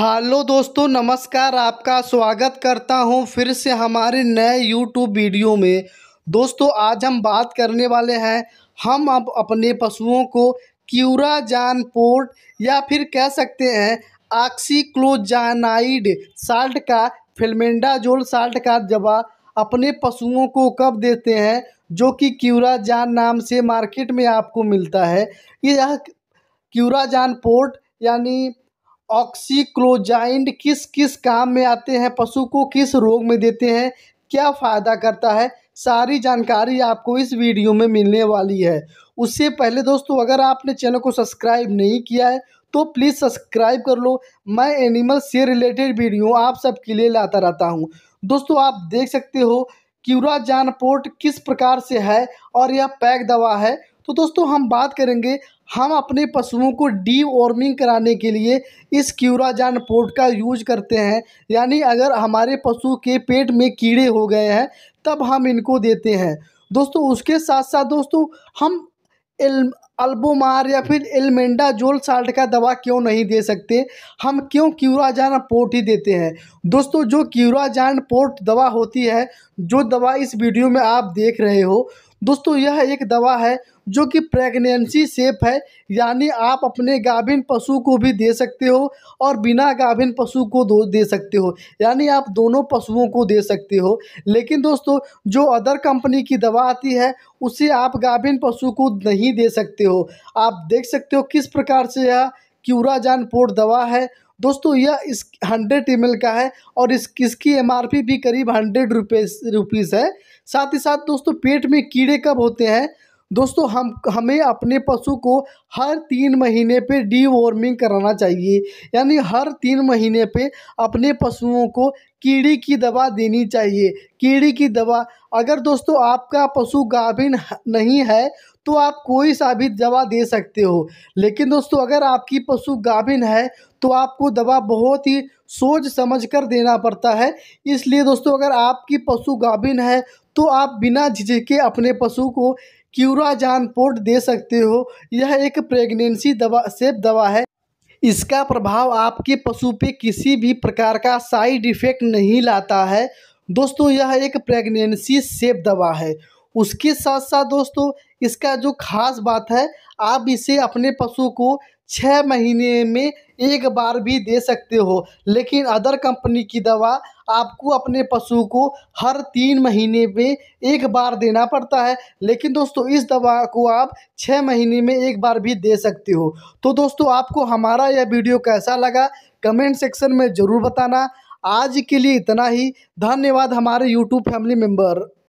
hello दोस्तों नमस्कार आपका स्वागत करता हूं फिर से हमारे नए यूट्यूब वीडियो में दोस्तों आज हम बात करने वाले हैं हम अब अपने पशुओं को क्यूरा जान पोर्ट या फिर कह सकते हैं ऑक्सीक्लोजानाइड साल्ट का फिल्मेंडाजोल साल्ट का जवा अपने पशुओं को कब देते हैं जो कि क्यूरा जान नाम से मार्केट में आपको मिलता है यह क्यूरा जान पोर्ट यानी ऑक्सीक्लोजाइंड किस किस काम में आते हैं पशु को किस रोग में देते हैं क्या फ़ायदा करता है सारी जानकारी आपको इस वीडियो में मिलने वाली है उससे पहले दोस्तों अगर आपने चैनल को सब्सक्राइब नहीं किया है तो प्लीज़ सब्सक्राइब कर लो मैं एनिमल से रिलेटेड वीडियो आप सबके लिए लाता रहता हूँ दोस्तों आप देख सकते हो क्यूरा पोर्ट किस प्रकार से है और यह पैक दवा है तो दोस्तों हम बात करेंगे हम अपने पशुओं को डी वार्मिंग कराने के लिए इस क्यूराजान पोर्ट का यूज करते हैं यानी अगर हमारे पशु के पेट में कीड़े हो गए हैं तब हम इनको देते हैं दोस्तों उसके साथ साथ दोस्तों हम एल अल्बोमार या फिर एलमेंडा जोल साल्ट का दवा क्यों नहीं दे सकते हम क्यों क्यूराजान पोर्ट ही देते हैं दोस्तों जो क्यूराजान पोर्ट दवा होती है जो दवा इस वीडियो में आप देख रहे हो दोस्तों यह एक दवा है जो कि प्रेगनेंसी सेफ है यानी आप अपने गाभिन पशु को भी दे सकते हो और बिना गाभिन पशु को दो दे सकते हो यानी आप दोनों पशुओं को दे सकते हो लेकिन दोस्तों जो अदर कंपनी की दवा आती है उसे आप गाभिन पशु को नहीं दे सकते हो आप देख सकते हो किस प्रकार से यह क्यूराजान पोर्ट दवा है दोस्तों यह इस हंड्रेड एम का है और इस इसकी एम भी करीब हंड्रेड रुपीज़ है साथ ही साथ दोस्तों पेट में कीड़े कब होते हैं दोस्तों हम हमें अपने पशु को हर तीन महीने पे डीवॉर्मिंग कराना चाहिए यानी हर तीन महीने पे अपने पशुओं को कीड़ी की दवा देनी चाहिए कीड़ी की दवा अगर दोस्तों आपका पशु गाभिन नहीं है तो आप कोई सा भी दवा दे सकते हो लेकिन दोस्तों अगर आपकी पशु गाभिन है तो आपको दवा बहुत ही सोच समझ कर देना पड़ता है इसलिए दोस्तों अगर आपकी पशु गाभिन है तो आप बिना झिझके अपने पशु को क्यूराजान पोर्ट दे सकते हो यह एक प्रेगनेंसी दवा सेफ दवा है इसका प्रभाव आपके पशु पे किसी भी प्रकार का साइड इफ़ेक्ट नहीं लाता है दोस्तों यह एक प्रेगनेंसी सेफ दवा है उसके साथ साथ दोस्तों इसका जो खास बात है आप इसे अपने पशु को छः महीने में एक बार भी दे सकते हो लेकिन अदर कंपनी की दवा आपको अपने पशु को हर तीन महीने में एक बार देना पड़ता है लेकिन दोस्तों इस दवा को आप छः महीने में एक बार भी दे सकते हो तो दोस्तों आपको हमारा यह वीडियो कैसा लगा कमेंट सेक्शन में ज़रूर बताना आज के लिए इतना ही धन्यवाद हमारे यूट्यूब फैमिली मेम्बर